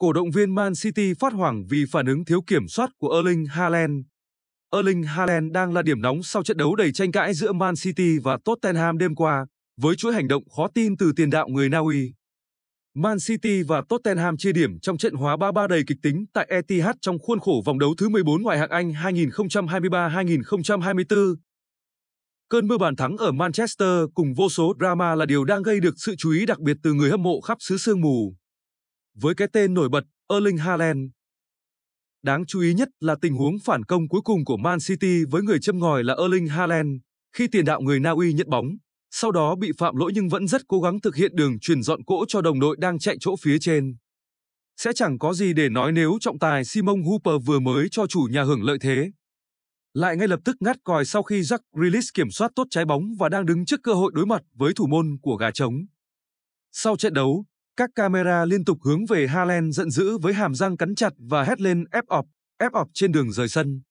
cổ động viên Man City phát hoảng vì phản ứng thiếu kiểm soát của Erling Haaland. Erling Haaland đang là điểm nóng sau trận đấu đầy tranh cãi giữa Man City và Tottenham đêm qua, với chuỗi hành động khó tin từ tiền đạo người Na Uy. Man City và Tottenham chia điểm trong trận hóa 3-3 đầy kịch tính tại Etihad trong khuôn khổ vòng đấu thứ 14 ngoại hạng Anh 2023-2024. Cơn mưa bàn thắng ở Manchester cùng vô số drama là điều đang gây được sự chú ý đặc biệt từ người hâm mộ khắp xứ sương mù với cái tên nổi bật Erling Haaland. Đáng chú ý nhất là tình huống phản công cuối cùng của Man City với người châm ngòi là Erling Haaland khi tiền đạo người Na Uy nhận bóng, sau đó bị phạm lỗi nhưng vẫn rất cố gắng thực hiện đường truyền dọn cỗ cho đồng đội đang chạy chỗ phía trên. Sẽ chẳng có gì để nói nếu trọng tài Simon Hooper vừa mới cho chủ nhà hưởng lợi thế. Lại ngay lập tức ngắt còi sau khi Jack Grealish kiểm soát tốt trái bóng và đang đứng trước cơ hội đối mặt với thủ môn của gà trống. Sau trận đấu, các camera liên tục hướng về Haaland giận dữ với hàm răng cắn chặt và hét lên ép ọp, ép ọp trên đường rời sân.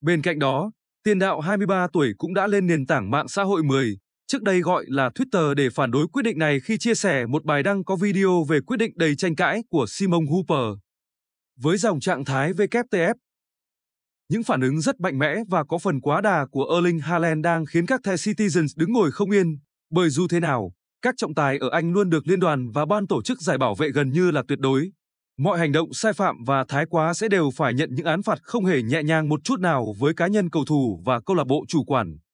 Bên cạnh đó, tiền đạo 23 tuổi cũng đã lên nền tảng mạng xã hội 10, trước đây gọi là Twitter để phản đối quyết định này khi chia sẻ một bài đăng có video về quyết định đầy tranh cãi của Simon Hooper. Với dòng trạng thái WTF, những phản ứng rất mạnh mẽ và có phần quá đà của Erling Haaland đang khiến các The Citizens đứng ngồi không yên, bởi dù thế nào, các trọng tài ở Anh luôn được liên đoàn và ban tổ chức giải bảo vệ gần như là tuyệt đối. Mọi hành động sai phạm và thái quá sẽ đều phải nhận những án phạt không hề nhẹ nhàng một chút nào với cá nhân cầu thủ và câu lạc bộ chủ quản.